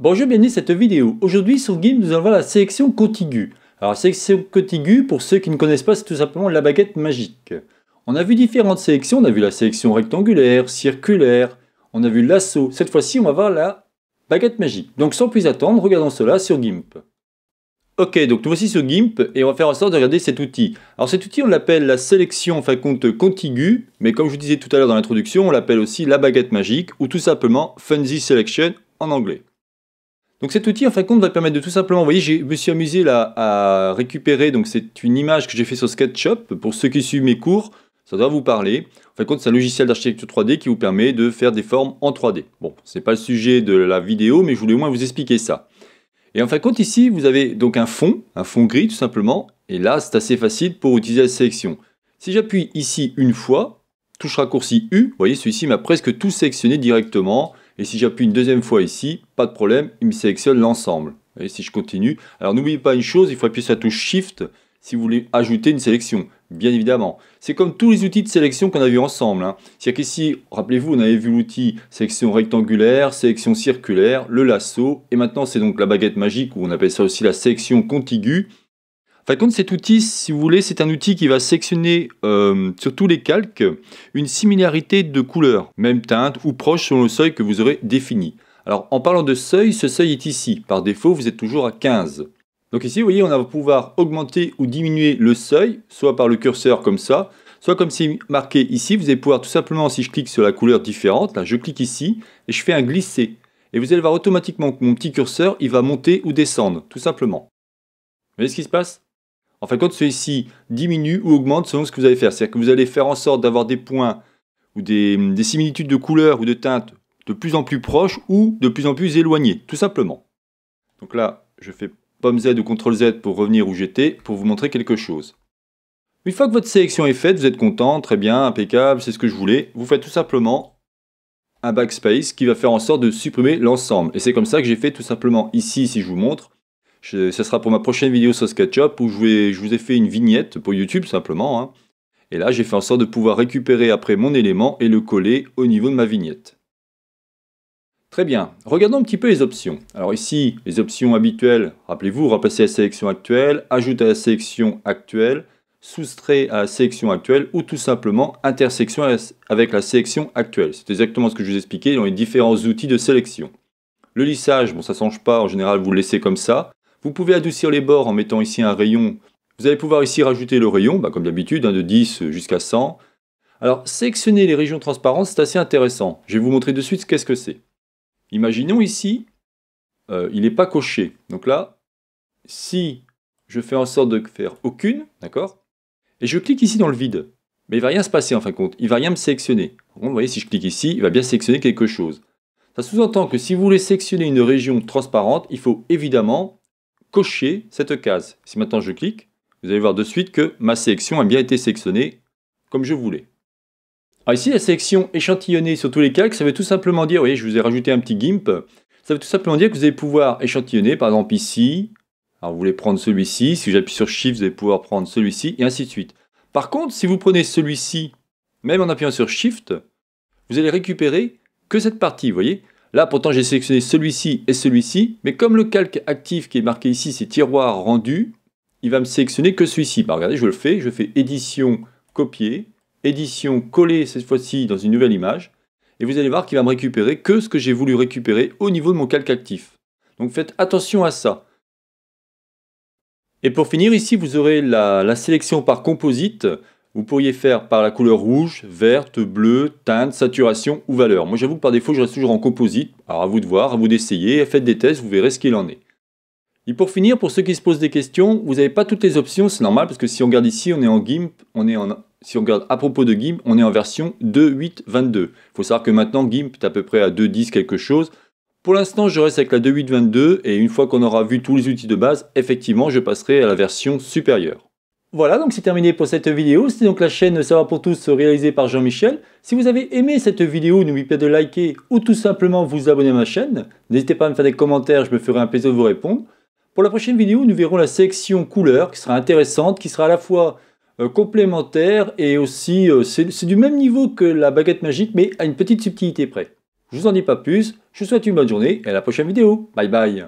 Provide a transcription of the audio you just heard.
Bonjour, bienvenue à cette vidéo. Aujourd'hui, sur GIMP nous allons voir la sélection contiguë. Alors, la sélection contiguë, pour ceux qui ne connaissent pas, c'est tout simplement la baguette magique. On a vu différentes sélections. On a vu la sélection rectangulaire, circulaire, on a vu l'assaut. Cette fois-ci, on va voir la baguette magique. Donc, sans plus attendre, regardons cela sur GIMP. Ok, donc nous voici sur GIMP et on va faire en sorte de regarder cet outil. Alors cet outil, on l'appelle la sélection, enfin compte contiguë, mais comme je vous disais tout à l'heure dans l'introduction, on l'appelle aussi la baguette magique ou tout simplement Funzy Selection en anglais. Donc cet outil, en fin de compte, va permettre de tout simplement, vous voyez, je me suis amusé là à récupérer, donc c'est une image que j'ai fait sur SketchUp, pour ceux qui suivent mes cours, ça doit vous parler. En fin de compte, c'est un logiciel d'architecture 3D qui vous permet de faire des formes en 3D. Bon, n'est pas le sujet de la vidéo, mais je voulais au moins vous expliquer ça. Et en fin de compte, ici, vous avez donc un fond, un fond gris tout simplement, et là, c'est assez facile pour utiliser la sélection. Si j'appuie ici une fois, touche raccourci U, vous voyez, celui-ci m'a presque tout sélectionné directement, et si j'appuie une deuxième fois ici, pas de problème, il me sélectionne l'ensemble. Et si je continue, alors n'oubliez pas une chose, il faut appuyer sur la touche Shift si vous voulez ajouter une sélection, bien évidemment. C'est comme tous les outils de sélection qu'on a vu ensemble. Hein. C'est-à-dire qu'ici, rappelez-vous, on avait vu l'outil sélection rectangulaire, sélection circulaire, le lasso, et maintenant c'est donc la baguette magique, où on appelle ça aussi la sélection contiguë. Par cet outil, si vous voulez, c'est un outil qui va sectionner euh, sur tous les calques une similarité de couleur, même teinte ou proche selon le seuil que vous aurez défini. Alors en parlant de seuil, ce seuil est ici. Par défaut, vous êtes toujours à 15. Donc ici, vous voyez, on va pouvoir augmenter ou diminuer le seuil, soit par le curseur comme ça, soit comme c'est marqué ici, vous allez pouvoir tout simplement, si je clique sur la couleur différente, là je clique ici, et je fais un glisser. Et vous allez voir automatiquement que mon petit curseur, il va monter ou descendre, tout simplement. Vous voyez ce qui se passe en fait, quand compte, celui-ci diminue ou augmente selon ce que vous allez faire. C'est-à-dire que vous allez faire en sorte d'avoir des points ou des, des similitudes de couleurs ou de teintes de plus en plus proches ou de plus en plus éloignées, tout simplement. Donc là, je fais pomme Z ou CTRL Z pour revenir où j'étais, pour vous montrer quelque chose. Une fois que votre sélection est faite, vous êtes content, très bien, impeccable, c'est ce que je voulais. Vous faites tout simplement un backspace qui va faire en sorte de supprimer l'ensemble. Et c'est comme ça que j'ai fait tout simplement ici, si je vous montre. Ça ce sera pour ma prochaine vidéo sur SketchUp où je, vous ai fait une vignette pour YouTube simplement. Hein. Et là, j'ai fait en sorte de pouvoir récupérer après mon élément et le coller au niveau de ma vignette. Très bien, regardons un petit peu les options. Alors ici, les options habituelles, rappelez-vous, remplacer la sélection actuelle, ajouter à la sélection actuelle, soustraire à la sélection actuelle ou tout simplement intersection avec la sélection actuelle. C'est exactement ce que je vous expliquais dans les différents outils de sélection. Le lissage, bon ça ne change pas, en général vous le laissez comme ça. Vous pouvez adoucir les bords en mettant ici un rayon. Vous allez pouvoir ici rajouter le rayon, bah, comme d'habitude, hein, de 10 jusqu'à 100. Alors, sélectionner les régions transparentes, c'est assez intéressant. Je vais vous montrer de suite qu'est-ce que c'est. Imaginons ici, euh, il n'est pas coché. Donc là, si je fais en sorte de faire aucune, d'accord Et je clique ici dans le vide. Mais il ne va rien se passer en fin de compte. Il ne va rien me sélectionner. vous voyez, si je clique ici, il va bien sélectionner quelque chose. Ça sous-entend que si vous voulez sélectionner une région transparente, il faut évidemment cocher cette case. Si maintenant je clique, vous allez voir de suite que ma sélection a bien été sélectionnée comme je voulais. Alors ah, ici, la sélection échantillonnée sur tous les calques, ça veut tout simplement dire, vous voyez, je vous ai rajouté un petit GIMP, ça veut tout simplement dire que vous allez pouvoir échantillonner, par exemple ici, alors vous voulez prendre celui-ci, si j'appuie sur Shift, vous allez pouvoir prendre celui-ci, et ainsi de suite. Par contre, si vous prenez celui-ci, même en appuyant sur Shift, vous allez récupérer que cette partie, vous voyez Là, pourtant, j'ai sélectionné celui-ci et celui-ci, mais comme le calque actif qui est marqué ici, c'est tiroir rendu, il va me sélectionner que celui-ci. Bah, regardez, je le fais, je fais édition, copier, édition, coller cette fois-ci dans une nouvelle image, et vous allez voir qu'il va me récupérer que ce que j'ai voulu récupérer au niveau de mon calque actif. Donc faites attention à ça. Et pour finir, ici, vous aurez la sélection par composite. Vous pourriez faire par la couleur rouge, verte, bleue, teinte, saturation ou valeur. Moi j'avoue que par défaut je reste toujours en composite, alors à vous de voir, à vous d'essayer, faites des tests, vous verrez ce qu'il en est. Et pour finir, pour ceux qui se posent des questions, vous n'avez pas toutes les options, c'est normal parce que si on regarde ici, on est en GIMP, on est en, si on regarde à propos de GIMP, on est en version 2.8.22. Il faut savoir que maintenant GIMP est à peu près à 2.10 quelque chose. Pour l'instant, je reste avec la 2.8.22 et une fois qu'on aura vu tous les outils de base, effectivement, je passerai à la version supérieure. Voilà, donc c'est terminé pour cette vidéo. C'est donc la chaîne Savoir pour tous réalisée par Jean-Michel. Si vous avez aimé cette vidéo, n'oubliez pas de liker ou tout simplement vous abonner à ma chaîne. N'hésitez pas à me faire des commentaires, je me ferai un plaisir de vous répondre. Pour la prochaine vidéo, nous verrons la section couleurs qui sera intéressante, qui sera à la fois euh, complémentaire et aussi euh, c'est du même niveau que la baguette magique mais à une petite subtilité près. Je vous en dis pas plus, je vous souhaite une bonne journée et à la prochaine vidéo. Bye bye